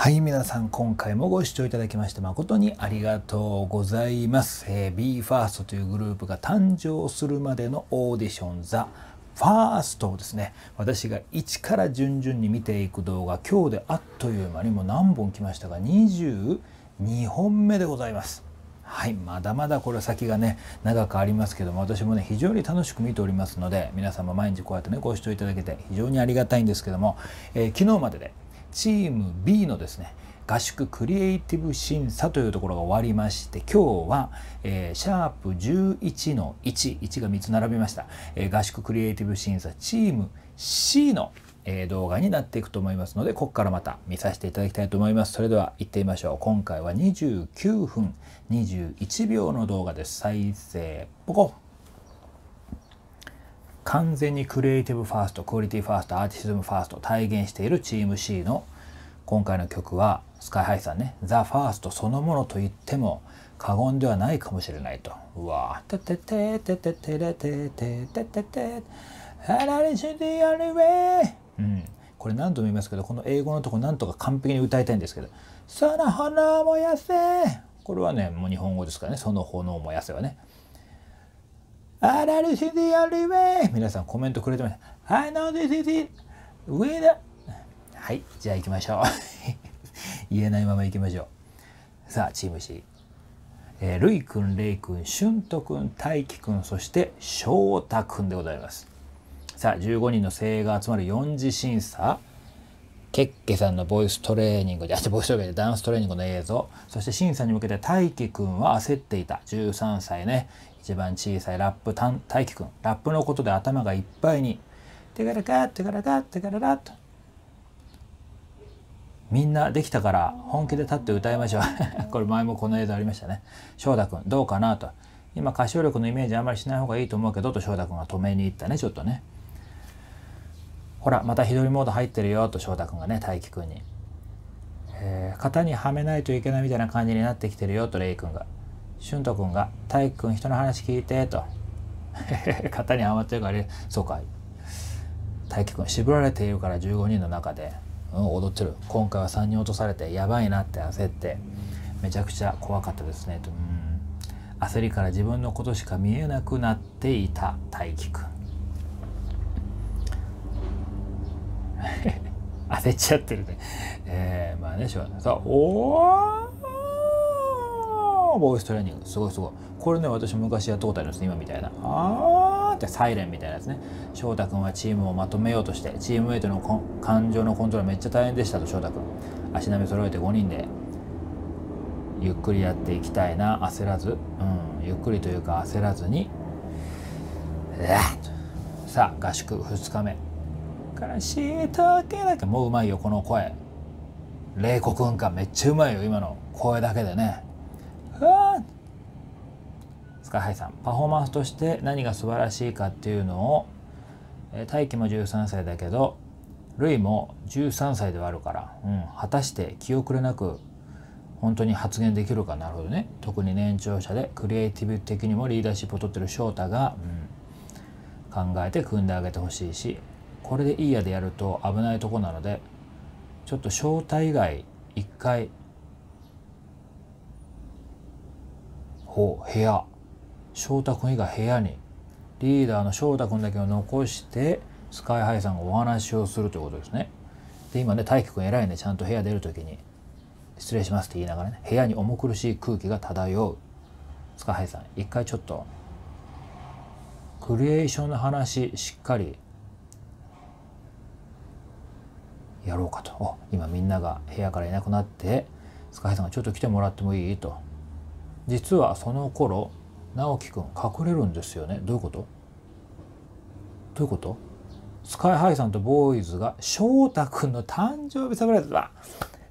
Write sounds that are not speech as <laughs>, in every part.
はい皆さん今回もご視聴いただきまして誠にありがとうございます、えー、BE:FIRST というグループが誕生するまでのオーディション「ザ・ファーストをですね私が1から順々に見ていく動画今日であっという間にもう何本来ましたが22本目でございますはいまだまだこれ先がね長くありますけども私もね非常に楽しく見ておりますので皆様毎日こうやってねご視聴いただけて非常にありがたいんですけども、えー、昨日まででチーム B のですね合宿クリエイティブ審査というところが終わりまして今日は、えー、シャープ11の11が3つ並びました、えー、合宿クリエイティブ審査チーム C の、えー、動画になっていくと思いますのでここからまた見させていただきたいと思いますそれでは行ってみましょう今回は29分21秒の動画です再生ポコ完全にクリエイティブファースト、クオリティファースト、アーティシズムファーストを体現しているチーム C の今回の曲は、スカイハイさんね、ザ・ファーストそのものと言っても過言ではないかもしれないと。うわぁ。てててててててててててて。ハラリシディアリウェイうん。これ何度も言いますけど、この英語のとこなんとか完璧に歌いたいんですけど、その炎燃やせこれはね、もう日本語ですからね、その炎燃やせはね。I know this is the only way! 皆さんコメントくれてました。I know this is t We the... はい、じゃあ行きましょう。<laughs> 言えないまま行きましょう。さあ、チーム C。えー、るいくん、れいくん、しゅんとくん、たいきくん、そしてしょうたくんでございます。さあ、15人の精鋭が集まる4次審査。けっけさんのボイストレーニングで、あ、ボイストレーニングダンストレーニングの映像、そして審査に向けてたいきくんは焦っていた。13歳ね。一番小さいラップ大輝くんラップのことで頭がいっぱいに「テカラカテカラカテカララ」と。みんなできたから本気で立って歌いましょう <laughs> これ前もこの映像ありましたね。翔太君どうかなと。今歌唱力のイメージあんまりしない方がいいと思うけどと翔太君が止めに行ったねちょっとね。ほらまた日取りモード入ってるよと翔太君がね大輝君に。えー、型にはめないといけないみたいな感じになってきてるよとレイんが俊斗君が「体育君人の話聞いて」と型にはまってるからそうか体育君絞られているから15人の中で、うん、踊ってる今回は3人落とされてやばいなって焦ってめちゃくちゃ怖かったですねと、うん、焦りから自分のことしか見えなくなっていた大輝くん <laughs> 焦っちゃってるねえー、まあねしょうがないさおーボイストレーニングすごいすごいこれね私昔やったことありますね今みたいなあーってサイレンみたいなやつね翔太君はチームをまとめようとしてチームメイトの感情のコントロールめっちゃ大変でしたと翔太君足並み揃えて5人でゆっくりやっていきたいな焦らず、うん、ゆっくりというか焦らずにさあ合宿2日目悲しいけだけもううまいよこの声玲子くんかめっちゃうまいよ今の声だけでねスカさんパフォーマンスとして何が素晴らしいかっていうのを、えー、大輝も13歳だけどルイも13歳ではあるから、うん、果たして気遅れなく本当に発言できるかなるほどね特に年長者でクリエイティブ的にもリーダーシップを取ってる翔太が、うん、考えて組んであげてほしいしこれでいいやでやると危ないとこなのでちょっと翔太以外一回ほう部屋翔太君以外部屋にリーダーの翔太君だけを残してスカイハイさんがお話をするということですね。で今ね大輝君偉いねちゃんと部屋出る時に「失礼します」って言いながらね部屋に重苦しい空気が漂うスカイハイさん一回ちょっとクリエーションの話しっかりやろうかと今みんなが部屋からいなくなってスカイさんがちょっと来てもらってもいいと実はその頃直樹くん隠れるんですよねどういうことどういうことスカイハイさんとボーイズが翔太くんの誕生日サプライズだ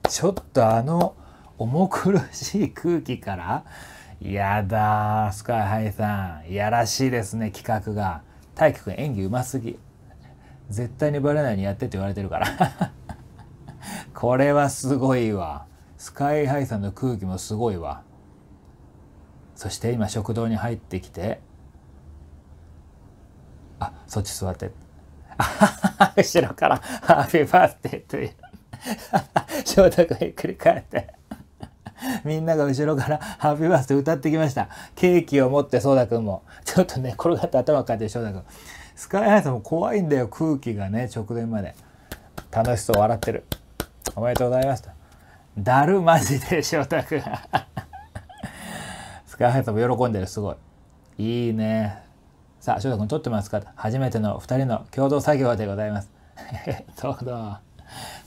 ちょっとあの重苦しい空気からやだスカイハイさんやらしいですね企画が大樹くん演技うますぎ絶対にバレないようにやってって言われてるから <laughs> これはすごいわスカイハイさんの空気もすごいわそして今食堂に入ってきてあそっち座って <laughs> 後ろから「ハッピーバースデー」という消毒 <laughs> ひっくり返ってみんなが後ろから「ハッピーバースデー」歌ってきましたケーキを持ってそうだくんもちょっとね転がって頭かいて翔太くんスカイハイさんも怖いんだよ空気がね直前まで楽しそう笑ってるおめでとうございましただるまじで翔太くんスカイハイさんも喜んでる、すごい。いいね。さあ、翔太君撮ってますか初めての2人の共同作業でございます。え <laughs> うぞ。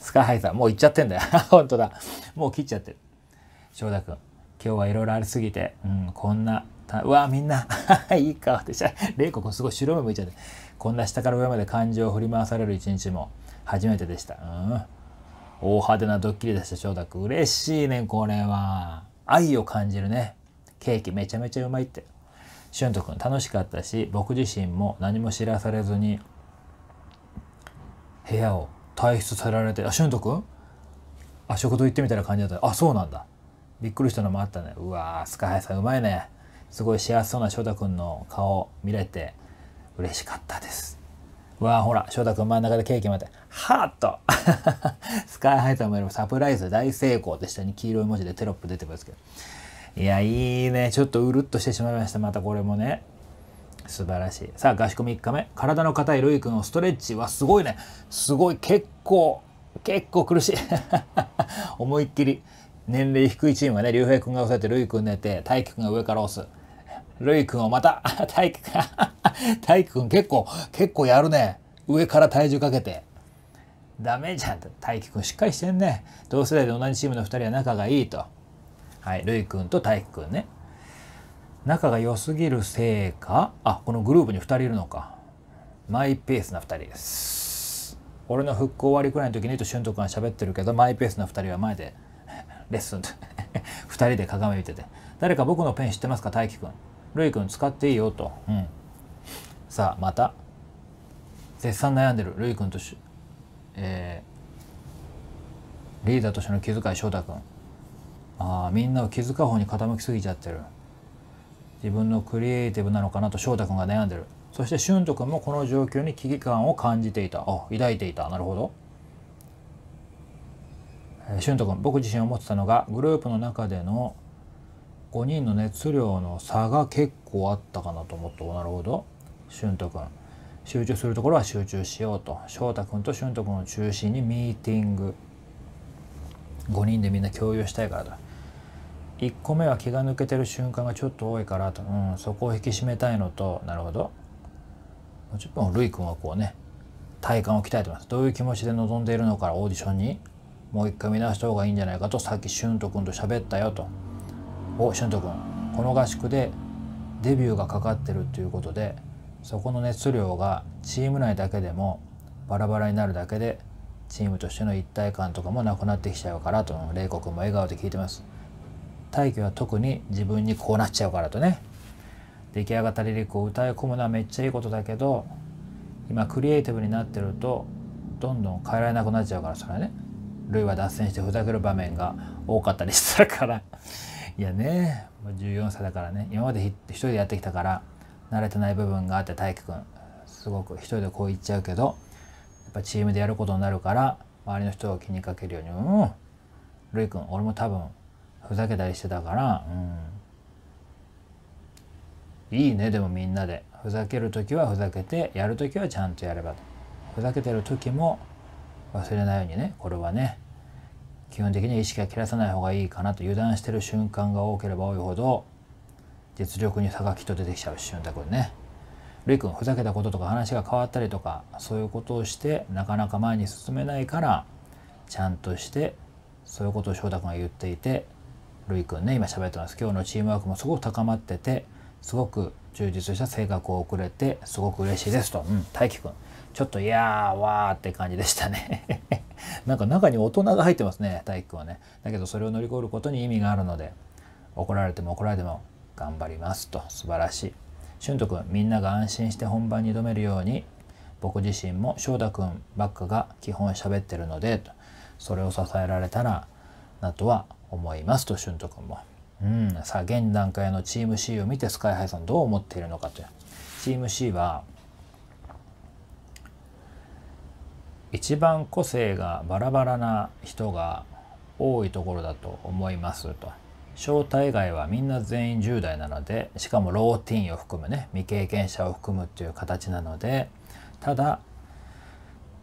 スカイハイさん、もう行っちゃってんだよ。<laughs> 本当だ。もう切っちゃってる。翔太君、今日はいろいろありすぎて、うん、こんな、うわ、みんな、<laughs> いい顔でしゃ、レイコ君すごい白目向いちゃって、こんな下から上まで感情を振り回される一日も初めてでした。うん。大派手なドッキリでした、翔太君。嬉しいね、これは。愛を感じるね。ケーキめちゃめちゃうまいって。しんとくん楽しかったし、僕自身も何も知らされずに、部屋を退出されられて、あ、しんとくんあ、食堂行ってみたいな感じだった。あ、そうなんだ。びっくりしたのもあったね。うわー、スカハイさんうまいね。すごい幸せそうな翔太くんの顔見れて嬉しかったです。わほら、翔太くん真ん中でケーキ待って、ハート <laughs> スカイハイさんもよりもサプライズ大成功って下に黄色い文字でテロップ出てますけど。いや、いいね。ちょっとうるっとしてしまいました。またこれもね。素晴らしい。さあ、合宿3日目。体の硬いロイ君のストレッチはすごいね。すごい。結構、結構苦しい。<laughs> 思いっきり。年齢低いチームはね、竜兵君が押さえて、ルイ君寝て、大輝君が上から押す。ルイ君をまた、<laughs> 大輝君、<laughs> 大輝君結構、結構やるね。上から体重かけて。ダメじゃん。大輝君しっかりしてんね。同世代で同じチームの2人は仲がいいと。はい、るいくんと大輝くんね。仲が良すぎるせいか、あ、このグループに2人いるのか。マイペースな2人です。俺の復興終わりくらいの時にと俊斗君は喋ってるけど、マイペースな2人は前で、<laughs> レッスンと2 <laughs> 人で鏡見てて。誰か僕のペン知ってますか大輝くん。るいくん使っていいよと。うん。さあ、また。絶賛悩んでるるいくんとし、えー、リーダーとしての気遣い翔太くん。あみんなを気づか方に傾きすぎちゃってる自分のクリエイティブなのかなと翔太君が悩んでるそして俊斗君もこの状況に危機感を感じていたあ抱いていたなるほど、え俊斗君僕自身思ってたのがグループの中での5人の熱量の差が結構あったかなと思ったなるほど俊斗君集中するところは集中しようと翔太君と俊斗君を中心にミーティング5人でみんな共有したいからだ1個目は気が抜けてる瞬間がちょっと多いからと、うん、そこを引き締めたいのとなるほどもちろんるい君はこうね体幹を鍛えてますどういう気持ちで臨んでいるのかオーディションにもう一回見直した方がいいんじゃないかとさっきんと君と喋ったよと「おしゅんと君この合宿でデビューがかかってるっていうことでそこの熱量がチーム内だけでもバラバラになるだけでチームとしての一体感とかもなくなってきちゃうからと麗子君も笑顔で聞いてます。大気は特に自分にこうなっちゃうからとね出来上がったリリックを歌い込むのはめっちゃいいことだけど今クリエイティブになってるとどんどん変えられなくなっちゃうからそれはねルイは脱線してふざける場面が多かったりしたから <laughs> いやね14歳だからね今まで一人でやってきたから慣れてない部分があって大輝くんすごく一人でこう言っちゃうけどやっぱチームでやることになるから周りの人を気にかけるようにうんルイくん俺も多分ふざけたりしてたから、うん、いいねでもみんなでふざける時はふざけてやる時はちゃんとやればとふざけてる時も忘れないようにねこれはね基本的には意識は切らさない方がいいかなと油断してる瞬間が多ければ多いほど実力に差がきっと出てきちゃう瞬間くんね。るいくんふざけたこととか話が変わったりとかそういうことをしてなかなか前に進めないからちゃんとしてそういうことを翔太君が言っていてるいくんね今喋ってます今日のチームワークもすごく高まっててすごく充実した性格を送れてすごく嬉しいですと、うん、大樹くんちょっといやーわーって感じでしたね <laughs> なんか中に大人が入ってますね大樹くんはねだけどそれを乗り越えることに意味があるので怒られても怒られても頑張りますと素晴らしい俊斗くんみんなが安心して本番に挑めるように僕自身も翔太くんばっかが基本喋ってるのでとそれを支えられたらなとは思いますと俊斗くんも。うん、さあ現段階のチーム C を見てスカイハイさんどう思っているのかというチーム C は一番個性がバラバラな人が多いところだと思いますと招待外はみんな全員10代なのでしかもローティンを含むね未経験者を含むっていう形なのでただ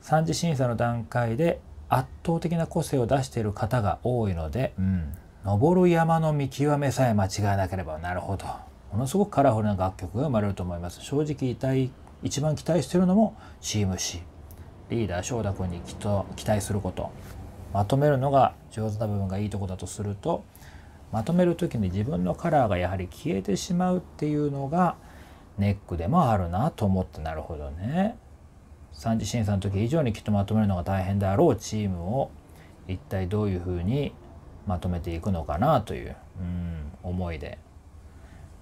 3次審査の段階で圧倒的な個性を出している方が多いので、うん、登る山の見極めさえ間違えなければなるほどものすごくカラフルな楽曲が生まれると思います正直一番期待してるのもチーム C リーダー翔太君にきっと期待することまとめるのが上手な部分がいいとこだとするとまとめる時に自分のカラーがやはり消えてしまうっていうのがネックでもあるなと思ってなるほどね3次審査の時以上にきっとまとめるのが大変であろうチームを一体どういうふうにまとめていくのかなといううん思いで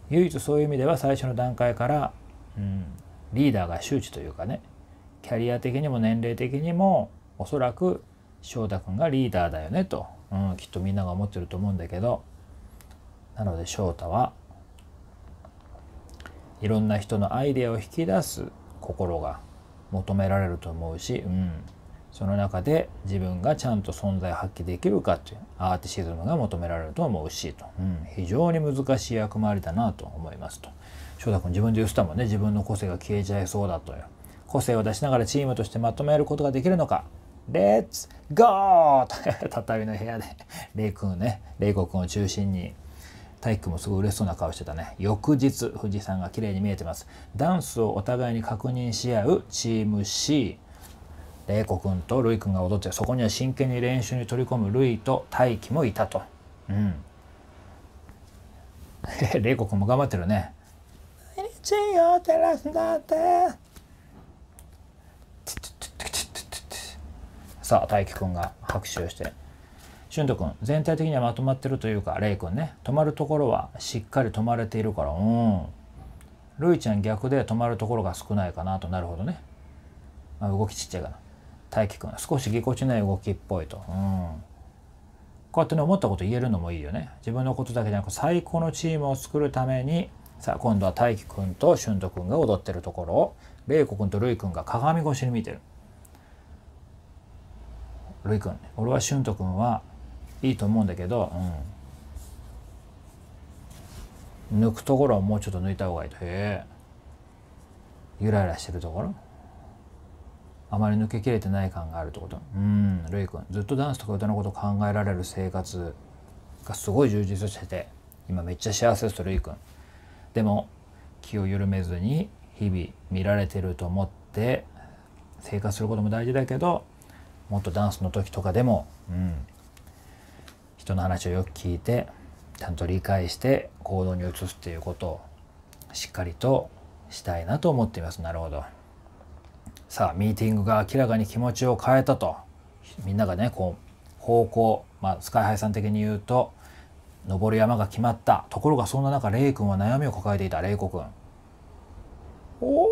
唯一そういう意味では最初の段階からうんリーダーが周知というかねキャリア的にも年齢的にもおそらく翔太君がリーダーだよねと、うん、きっとみんなが思ってると思うんだけどなので翔太はいろんな人のアイデアを引き出す心が求められると思うし、うん、その中で自分がちゃんと存在発揮できるかっていうアーティシズムが求められると思うしと、うん、非常に難しい役回りだなと思いますと翔太君自分で言ってたもんね自分の個性が消えちゃいそうだという個性を出しながらチームとしてまとめることができるのかレッツゴーと <laughs> 畳の部屋でレイ君ねレイコ君を中心に体育もすごい嬉しそうな顔してたね。翌日、富士山が綺麗に見えてます。ダンスをお互いに確認し合うチーム C。玲子くんとるいくんが踊って、そこには真剣に練習に取り込むるいと大輝もいたと。うん。玲 <laughs> 子くんも頑張ってるね。毎日を照らすだって。さあ、大輝くんが拍手をして。俊斗君全体的にはまとまってるというかレイ君ね止まるところはしっかり止まれているからうんるいちゃん逆で止まるところが少ないかなとなるほどね、まあ、動きちっちゃいかな大輝君少しぎこちない動きっぽいとうんこうやってね思ったこと言えるのもいいよね自分のことだけじゃなく最高のチームを作るためにさあ今度は大輝君と俊斗君が踊ってるところを玲子君とるい君が鏡越しに見てるるい君俺は俊斗君はいいと思うんだけど、うん、抜くところはもうちょっと抜いた方がいいとへえゆらゆらしてるところあまり抜けきれてない感があるってことうんるいくんずっとダンスとか歌のこと考えられる生活がすごい充実してて今めっちゃ幸せですとるいくんでも気を緩めずに日々見られてると思って生活することも大事だけどもっとダンスの時とかでも、うん、人の話をよく聞いてちゃんと理解して行動に移すっていうことをしっかりとしたいなと思っていますなるほどさあミーティングが明らかに気持ちを変えたとみんながねこう方向、まあ、スカイハイさん的に言うと登る山が決まったところがそんな中レイ君は悩みを抱えていたレイコ君おお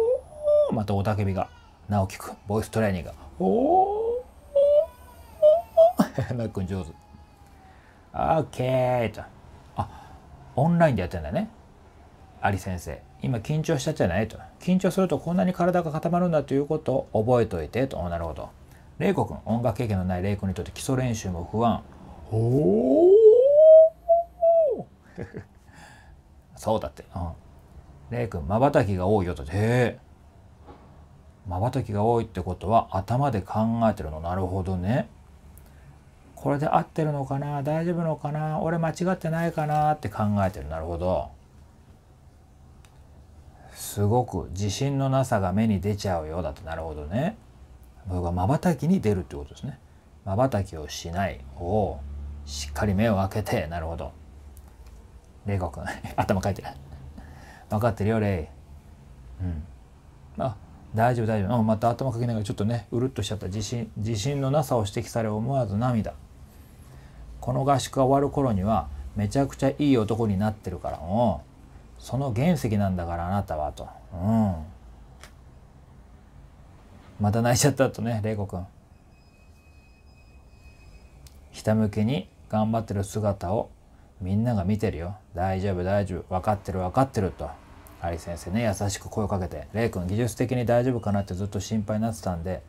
また雄たけびが直樹君ボイストレーニングがおおおおおおおおおお OK と。あ、オンラインでやってんだね。アリ先生。今緊張したじゃないと。緊張するとこんなに体が固まるんだということを覚えといてと。なるほど。レイコ君、音楽経験のないレイコにとって基礎練習も不安。おそうだって。うん。レイ君、まばたきが多いよと。へえ。まばたきが多いってことは頭で考えてるの。なるほどね。これで合ってるのかな大丈夫のかな俺間違ってないかなって考えてるなるほどすごく自信のなさが目に出ちゃうようだとなるほどね僕はまばたきに出るってことですねまばたきをしないをしっかり目を開けてなるほど玲子くん頭かいてる分かってるよレイうんあ大丈夫大丈夫また頭かけながらちょっとねうるっとしちゃった自信自信のなさを指摘され思わず涙この合宿が終わる頃にはめちゃくちゃいい男になってるからうその原石なんだからあなたはとうんまた泣いちゃったとね玲子くんひたむきに頑張ってる姿をみんなが見てるよ大丈夫大丈夫分かってる分かってるとアリ先生ね優しく声をかけて「レイ君技術的に大丈夫かな?」ってずっと心配になってたんで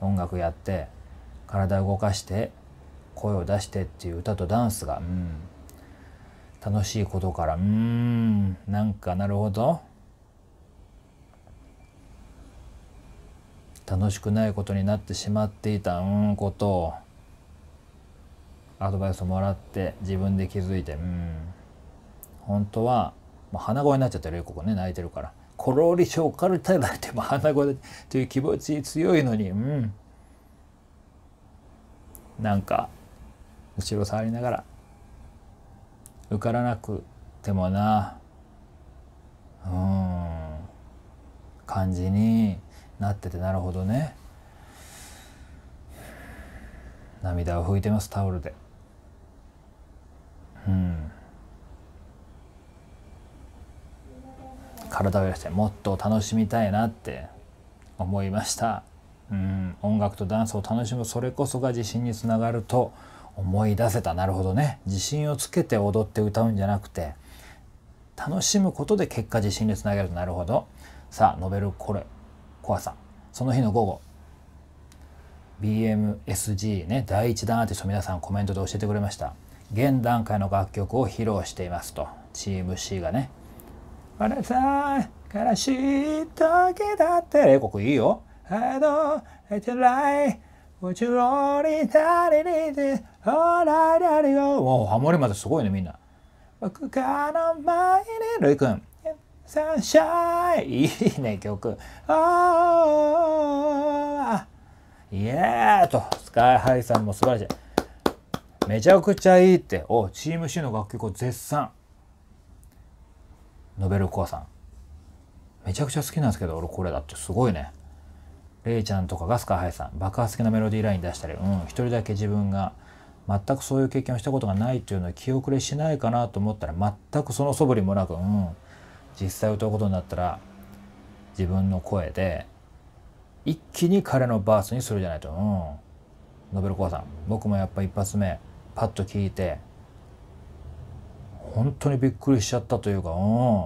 音楽やって体動かして声を出してっていう歌とダンスが、うん、楽しいことからうんなんかなるほど楽しくないことになってしまっていたうんことをアドバイスをもらって自分で気づいてうん本当はもう鼻声になっちゃってるよここね泣いてるから。コロリショカルタラっても鼻声という気持ち強いのにうんなんか後ろ触りながら受からなくてもなうん感じになっててなるほどね涙を拭いてますタオルでうん体を揺らしてもっと楽しみたいなって思いましたうん音楽とダンスを楽しむそれこそが自信につながると思い出せたなるほどね自信をつけて踊って歌うんじゃなくて楽しむことで結果自信につなげるとなるほどさあノベルコれ怖アさんその日の午後 BMSG ね第1弾アーティスト皆さんコメントで教えてくれました現段階の楽曲を披露していますとチーム C がね「あれさ悲しい時だって」「英国いいよ」「う宙ろりたりりで、ほららりよ。おハモリまですごいね、みんな。僕から前に、るいくん。サンシャイン。いいね、曲。ああ。イエーと、スカイハイさんも素晴らしい。めちゃくちゃいいって。おチーム C の楽曲を絶賛。ノベルコアさん。めちゃくちゃ好きなんですけど、俺これだってすごいね。レイちゃんとかがスカハイさん爆発的なメロディーライン出したり、うん、一人だけ自分が全くそういう経験をしたことがないというのは気遅れしないかなと思ったら全くその素振りもなく、うん、実際歌うことになったら自分の声で一気に彼のバースにするじゃないと、うん、ノベルコアさん僕もやっぱ一発目パッと聞いて本当にびっくりしちゃったというか、うん、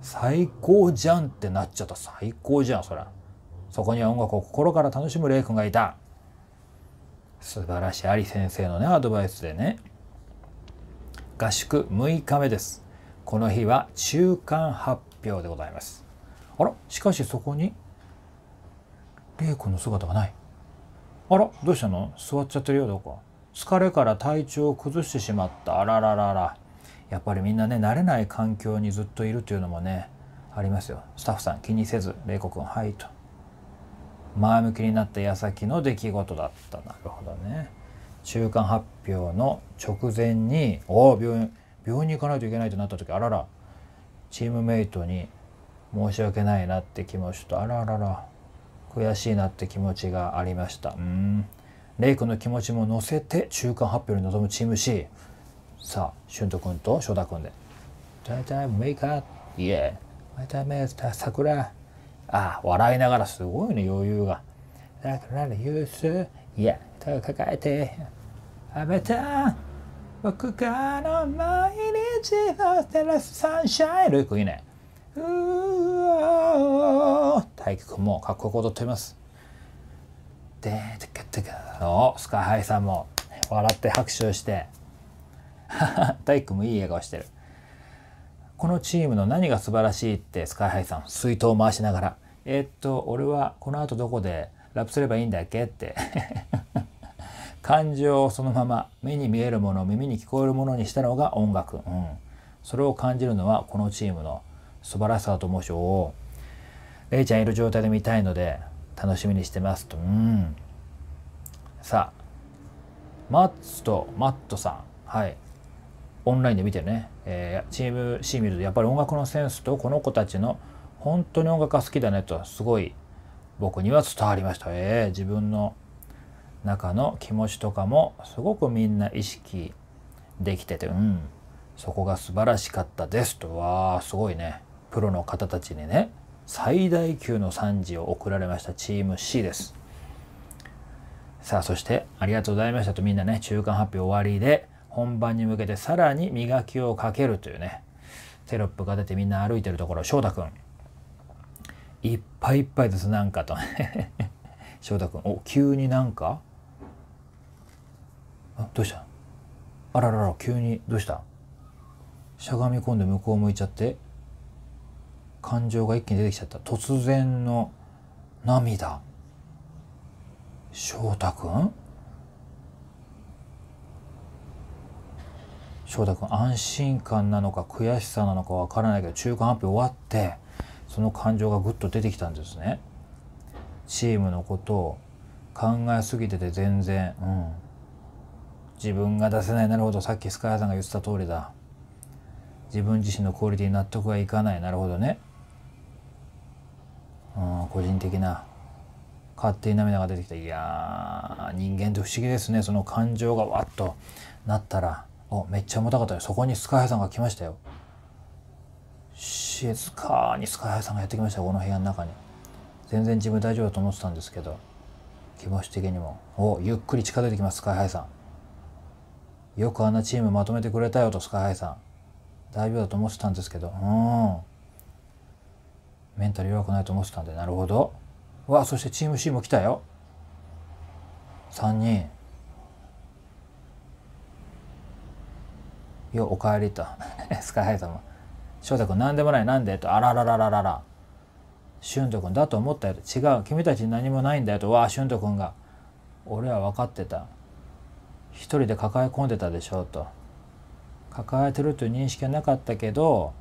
最高じゃんってなっちゃった最高じゃんそりゃ。そこには音楽を心から楽しむレイ君がいた素晴らしいアリ先生のねアドバイスでね合宿6日目ですこの日は中間発表でございますあらしかしそこにレイ君の姿がないあらどうしたの座っちゃってるよどこ疲れから体調を崩してしまったあららららやっぱりみんなね慣れない環境にずっといるというのもねありますよスタッフさん気にせず「玲子くんはい」と前向きになった矢先の出来事だったなるほどね中間発表の直前に「おお病院病院に行かないといけない」となった時あららチームメイトに申し訳ないなって気持ちとあららら悔しいなって気持ちがありましたうんレイ君の気持ちも乗せて中間発表に臨むチーム C さあ俊斗君と翔太君で「大体メイカーイエー大体メイ桜ああ、笑いながらすごいね、余裕が。だからユース、いや、を抱えて、あべた、僕からの毎日のテラスサンシャイン。ルークいいね。うお大輝くんもかっこよく踊っています。で、てかてか、おスカイハイさんも笑って拍手をして、<laughs> 大輝くんもいい笑顔してる。このチームの何が素晴らしいってスカイハイさん水筒を回しながら「えー、っと俺はこの後どこでラップすればいいんだっけ?」って <laughs> 感情をそのまま目に見えるもの耳に聞こえるものにしたのが音楽、うん、それを感じるのはこのチームの素晴らしさだと思うしおレイちゃんいる状態で見たいので楽しみにしてますとうんさあマッツとマットさんはいオンラインで見てるねえー、チーム C 見るとやっぱり音楽のセンスとこの子たちの本当に音楽が好きだねとすごい僕には伝わりました。えー、自分の中の気持ちとかもすごくみんな意識できてて、うん、そこが素晴らしかったですと。わあ、すごいね。プロの方たちにね、最大級の賛辞を送られましたチーム C です。さあ、そしてありがとうございましたとみんなね、中間発表終わりで、本番に向けてさらに磨きをかけるというねテロップが出てみんな歩いてるところ翔太くんいっぱいいっぱいですなんかと <laughs> 翔太くんお急になんかあどうしたあららら急にどうしたしゃがみ込んで向こう向いちゃって感情が一気に出てきちゃった突然の涙翔太くん翔太君安心感なのか悔しさなのかわからないけど中間発表終わってその感情がぐっと出てきたんですね。チームのことを考えすぎてて全然、うん、自分が出せないなるほどさっきスカイさんが言ってた通りだ自分自身のクオリティに納得がいかないなるほどね、うん、個人的な勝手に涙が出てきたいや人間って不思議ですねその感情がわっとなったら。あめっちゃ重たかったよそこにスカイハイさんが来ましたよ静かにスカイハイさんがやってきましたこの部屋の中に全然自分大丈夫だと思ってたんですけど気持ち的にもおゆっくり近づいてきますスカイハイさんよくあんなチームまとめてくれたよとスカイハイさん大丈夫だと思ってたんですけどうんメンタル弱くないと思ってたんでなるほどわそしてチーム C も来たよ3人「よおかえり」とスカイハイさんも「翔太君何でもないなんで?」と「あらららららら」「俊斗君だと思ったよ」違う君たち何もないんだよ」と「わあ俊斗君が俺は分かってた一人で抱え込んでたでしょ」と「抱えてるという認識はなかったけど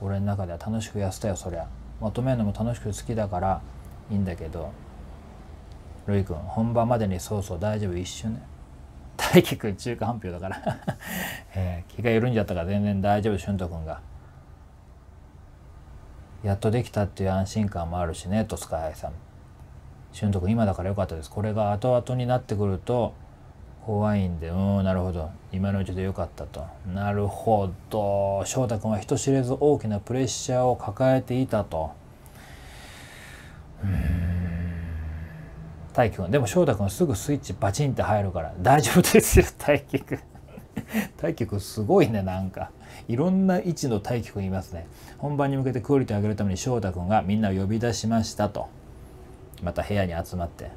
俺の中では楽しく痩せたよそりゃ求めるのも楽しく好きだからいいんだけど」ルイ君本番までにそうそう大丈夫一瞬ね大輝くん中間半表だから <laughs> えー、気が緩んじゃったから全然大丈夫俊斗くんが。やっとできたっていう安心感もあるしねとスカイさん。俊斗くん今だから良かったです。これが後々になってくると怖いんでうんなるほど今のうちで良かったと。なるほど翔太くんは人知れず大きなプレッシャーを抱えていたと。うん大輝くんでも翔太くんすぐスイッチバチンって入るから大丈夫ですよ大輝くん <laughs> 大輝くんすごいねなんかいろんな位置の大輝くんいますね本番に向けてクオリティを上げるために翔太くんがみんなを呼び出しましたとまた部屋に集まって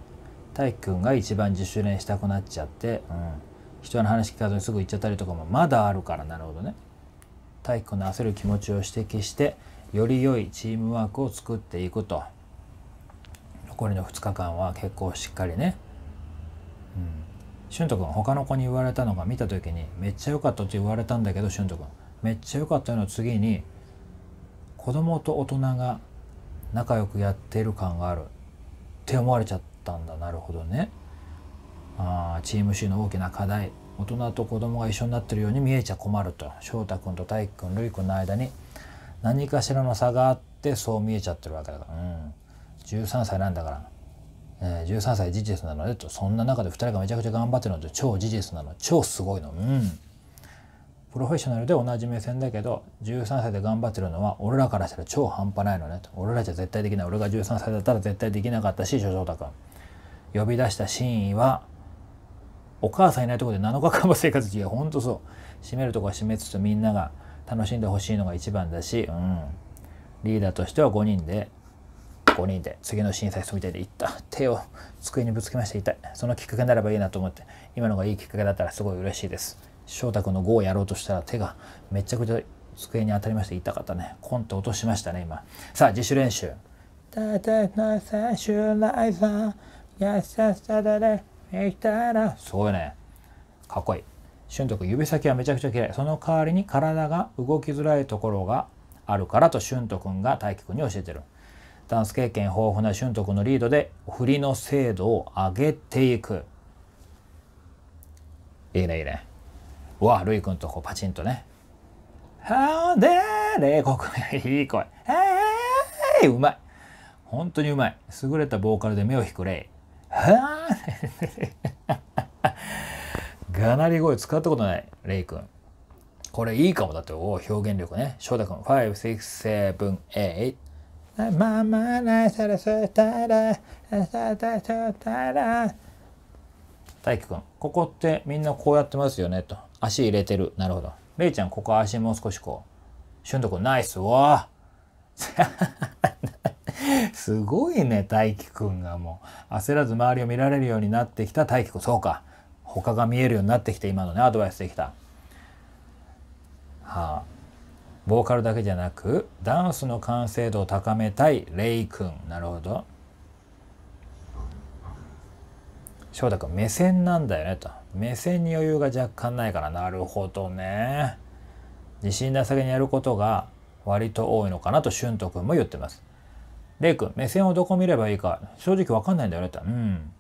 大輝くんが一番自主練したくなっちゃって、うん、人の話聞かずにすぐ行っちゃったりとかもまだあるからなるほどね大輝くんの焦る気持ちを指摘してより良いチームワークを作っていくと。残りの2日間は結構しっかりね、うん、俊斗君他の子に言われたのが見た時にめっちゃ良かったって言われたんだけど俊斗んめっちゃ良かったの次に子供と大人が仲良くやってる感があるって思われちゃったんだなるほどねあチーム C の大きな課題大人と子供が一緒になってるように見えちゃ困ると翔太君と大く君るい君の間に何かしらの差があってそう見えちゃってるわけだからうん13歳なんだから、えー、13歳事実なのでとそんな中で2人がめちゃくちゃ頑張ってるので超事実なの超すごいのうんプロフェッショナルで同じ目線だけど13歳で頑張ってるのは俺らからしたら超半端ないのねと俺らじゃ絶対できない俺が13歳だったら絶対できなかったし所長太君呼び出した真意はお母さんいないとこで7日間も生活中ほんとそう閉めるとこは閉めつつみんなが楽しんでほしいのが一番だし、うん、リーダーとしては5人で5人で次の審査室みたいで行った手を机にぶつけまして痛いそのきっかけになればいいなと思って今のがいいきっかけだったらすごい嬉しいです翔太君の5をやろうとしたら手がめちゃくちゃ机に当たりまして痛かったねコンと落としましたね今さあ自主練習たたのしさだれできたらすごいねかっこいい俊斗君指先はめちゃくちゃ綺麗その代わりに体が動きづらいところがあるからと俊斗君が大輝君に教えてるダンス経験豊富な俊徳のリードで振りの精度を上げていくいいねいいねうわるいくんとこうパチンとね「はーでーれこくいい声えー、うまい本当にうまい優れたボーカルで目を引くレイはー <laughs> がなり声使ったことないレイくんこれいいかもだってお表現力ね翔太くん56788まあまないさらそたらさたしたら大樹くんここってみんなこうやってますよねと足入れてるなるほどれいちゃんここ足もう少しこう俊斗くんナイスわ <laughs> すごいね大樹くんがもう焦らず周りを見られるようになってきた大樹くんそうか他が見えるようになってきて今のねアドバイスできたはあボーカルだけじゃなくダンスの完成度を高めたいレイ君なるほど翔太君目線なんだよねと目線に余裕が若干ないからなるほどね自信なさげにやることが割と多いのかなと俊斗君も言ってますレイ君目線をどこ見ればいいか正直わかんないんだよねとうん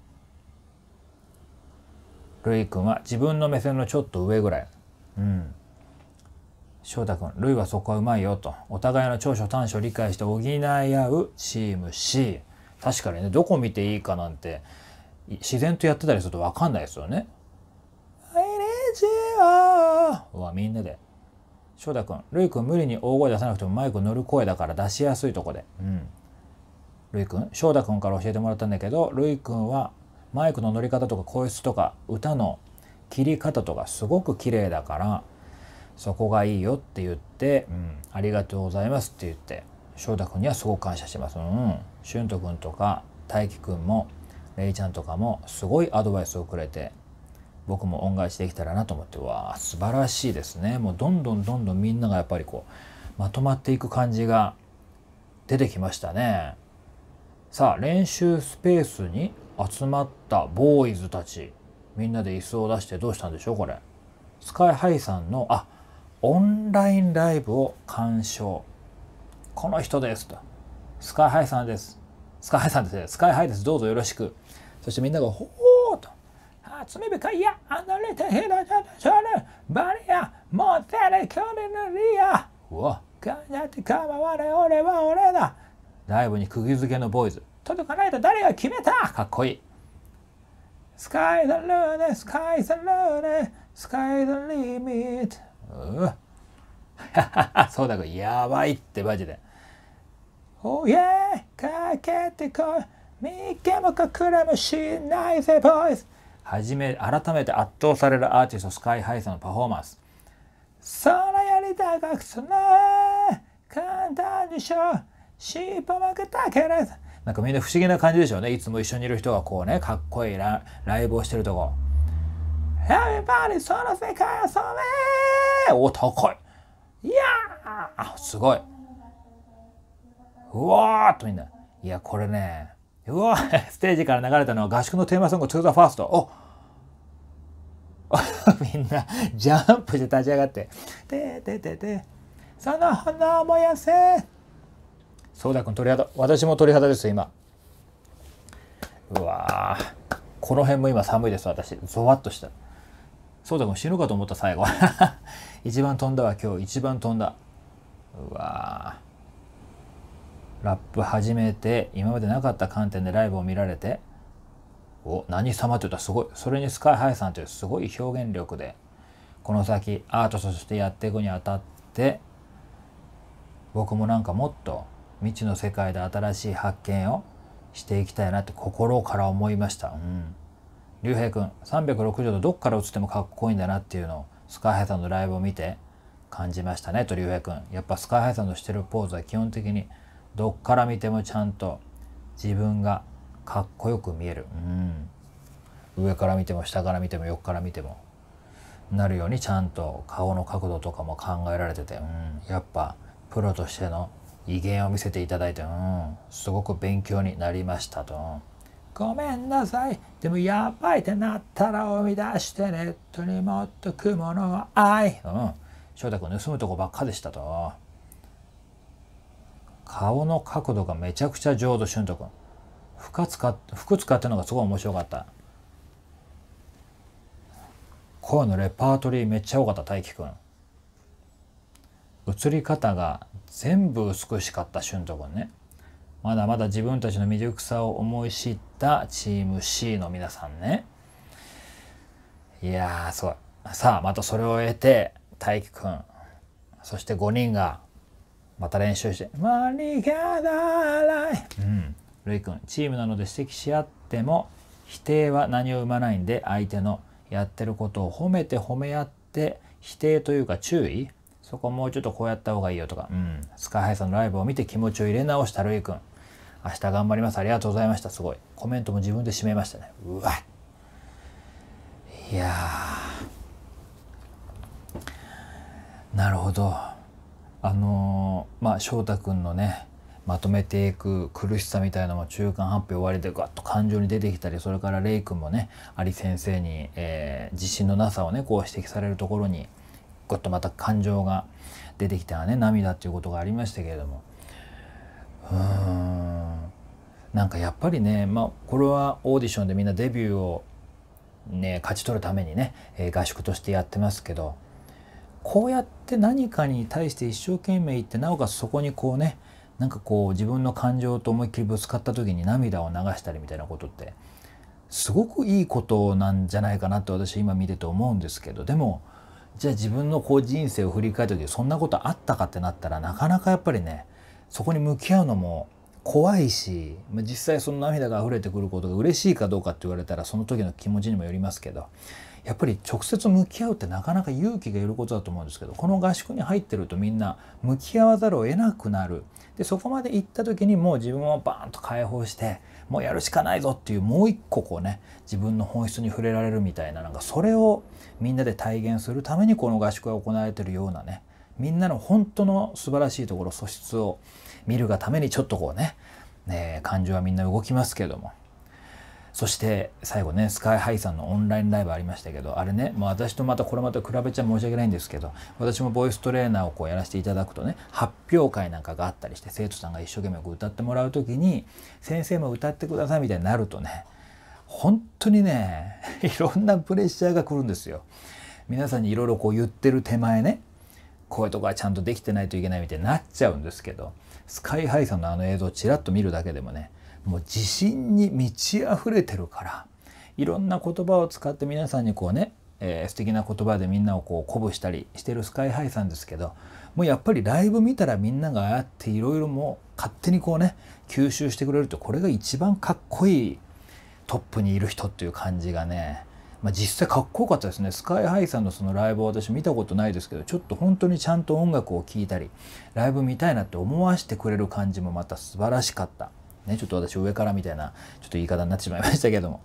レイ君は自分の目線のちょっと上ぐらいうん翔太君、ルイはそこはうまいよと。お互いの長所短所を理解して補い合うチーム C。確かにね、どこ見ていいかなんて、自然とやってたりすると分かんないですよね。うわ、みんなで。翔太君、ルイ君無理に大声出さなくてもマイク乗る声だから出しやすいとこで。うん。ルイ君、翔太君から教えてもらったんだけど、ルイ君はマイクの乗り方とか声質とか歌の切り方とかすごく綺麗だから、そこがいいよって言って、うん、ありがとうございますって言って翔太君にはすごく感謝してます。うん、俊斗君とか大輝君もれいちゃんとかもすごいアドバイスをくれて僕も恩返しできたらなと思ってわあ素晴らしいですねもうどんどんどんどんみんながやっぱりこうまとまっていく感じが出てきましたねさあ練習スペースに集まったボーイズたちみんなで椅子を出してどうしたんでしょうこれスカイハイさんのあオンラインライブを鑑賞。この人ですと。スカイハイさんです。スカイハイさんですね。スカイハイです。どうぞよろしく。そしてみんなが、ほお。と。初めかいや、あのれてひろちゃんしょる。バリア、モテる距離のリア。うわ、かなってかまわれ、俺は俺だ。ライブに釘付けのボーイズ。届かないと誰が決めたかっこいい。スカイザルーネ、スカイザルーネ、スカイザリミット。うん。<laughs> そうだこれやばいってマジで。おやーかけてこい三毛もかくらもしないぜボイスはじめ改めて圧倒されるアーティストスカイハイさんのパフォーマンスそれやり高くその簡単でしょ尻尾もくたけらずなんかみんな不思議な感じでしょうねいつも一緒にいる人がこうねかっこいいラライブをしてるとこやっぱりその世界を染めお、高いいやあ、すごい。うわーとみんな。いや、これね、うわ <laughs> ステージから流れたのは合宿のテーマソング To the First。お <laughs> みんな、ジャンプして立ち上がって。で、で、で、で、その花燃やせ。そうだくん鳥肌。私も鳥肌です、今。うわこの辺も今寒いです、私。ゾワッとした。そうだ、死ぬかと思った最後。<laughs> 一番飛んだわ今日。一番飛んだ。うわラップ始めて、今までなかった観点でライブを見られて、お、何様って言ったらすごい。それにスカイハイさんというすごい表現力で、この先アートとしてやっていくにあたって、僕もなんかもっと未知の世界で新しい発見をしていきたいなって心から思いました。うん。竜兵くん360度どっから映ってもかっこいいんだなっていうのをスカイハイさんのライブを見て感じましたねと竜兵くんやっぱスカイハイさんのしてるポーズは基本的にどっから見てもちゃんと自分がかっこよく見えるうん上から見ても下から見ても横から見てもなるようにちゃんと顔の角度とかも考えられててうんやっぱプロとしての威厳を見せていただいてうんすごく勉強になりましたと。ごめんなさい。でもやばいってなったら生み出してネットにもっと雲の愛。うん。翔太君盗むとこばっかでしたと。顔の角度がめちゃくちゃ上手、俊斗君。服使っ服使ったのがすごい面白かった。声のレパートリーめっちゃ多かった、大輝君。映り方が全部美しかった、俊斗君ね。まだまだ自分たちの未熟さを思い知ったチーム C の皆さんね。いやー、すごい。さあ、またそれを得て、大樹くん、そして5人が、また練習して、マん、るダライうん。チームなので指摘し合っても、否定は何を生まないんで、相手のやってることを褒めて褒め合って、否定というか注意そこもうちょっとこうやった方がいいよとか、うん。スカイハイさんのライブを見て気持ちを入れ直したるいくん明日頑張ります。ありがとうございました。すごい。コメントも自分で締めましたね。うわ。いやなるほど。あのー、まあ、翔太君のね、まとめていく苦しさみたいなのも中間発表終わりでガッと感情に出てきたりそれからレイんもね有先生に、えー、自信のなさをねこう指摘されるところにグッとまた感情が出てきたらね涙っていうことがありましたけれどもうんなんかやっぱりね、まあ、これはオーディションでみんなデビューを、ね、勝ち取るためにね、えー、合宿としてやってますけどこうやって何かに対して一生懸命言ってなおかつそこにこうねなんかこう自分の感情と思いっきりぶつかった時に涙を流したりみたいなことってすごくいいことなんじゃないかなって私今見てて思うんですけどでもじゃあ自分のこう人生を振り返った時そんなことあったかってなったらなかなかやっぱりねそこに向き合うのも怖いし実際その涙が溢れてくることが嬉しいかどうかって言われたらその時の気持ちにもよりますけどやっぱり直接向き合うってなかなか勇気がいることだと思うんですけどこの合宿に入ってるとみんな向き合わざるを得なくなるでそこまで行った時にもう自分をバーンと解放してもうやるしかないぞっていうもう一個こうね自分の本質に触れられるみたいななんかそれをみんなで体現するためにこの合宿が行われてるようなねみんなの本当の素晴らしいところ素質を見るがためにちょっとこうね、ね感情はみんな動きますけども。そして最後ね、スカイハイさんのオンラインライブありましたけど、あれね、もう私とまたこれまた比べちゃ申し訳ないんですけど、私もボイストレーナーをこうやらせていただくとね、発表会なんかがあったりして、生徒さんが一生懸命歌ってもらう時に、先生も歌ってくださいみたいになるとね、本当にね、<laughs> いろんなプレッシャーが来るんですよ。皆さんにいろいろこう言ってる手前ね、こういうとこはちゃんとできてないといけないみたいになっちゃうんですけど、スカイハイさんのあの映像ちらっと見るだけでもねもう自信に満ち溢れてるからいろんな言葉を使って皆さんにこうね、えー、素敵な言葉でみんなをこう鼓舞したりしてるスカイハイさんですけどもうやっぱりライブ見たらみんながああっていろいろもう勝手にこうね吸収してくれるとこれが一番かっこいいトップにいる人っていう感じがねまあ、実際かっこよかったですねスカイハイさんのそのライブを私見たことないですけどちょっと本当にちゃんと音楽を聴いたりライブ見たいなって思わせてくれる感じもまた素晴らしかった。ね、ちょっと私上からみたいなちょっと言い方になってしまいましたけども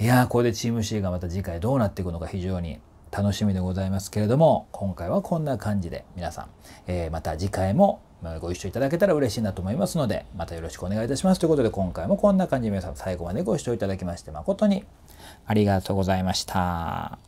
いやーこれでチーム C がまた次回どうなっていくのか非常に楽しみでございますけれども今回はこんな感じで皆さん、えー、また次回もご一緒いただけたら嬉しいなと思いますのでまたよろしくお願いいたしますということで今回もこんな感じで皆さん最後までご視聴いただきまして誠にありがとうございました。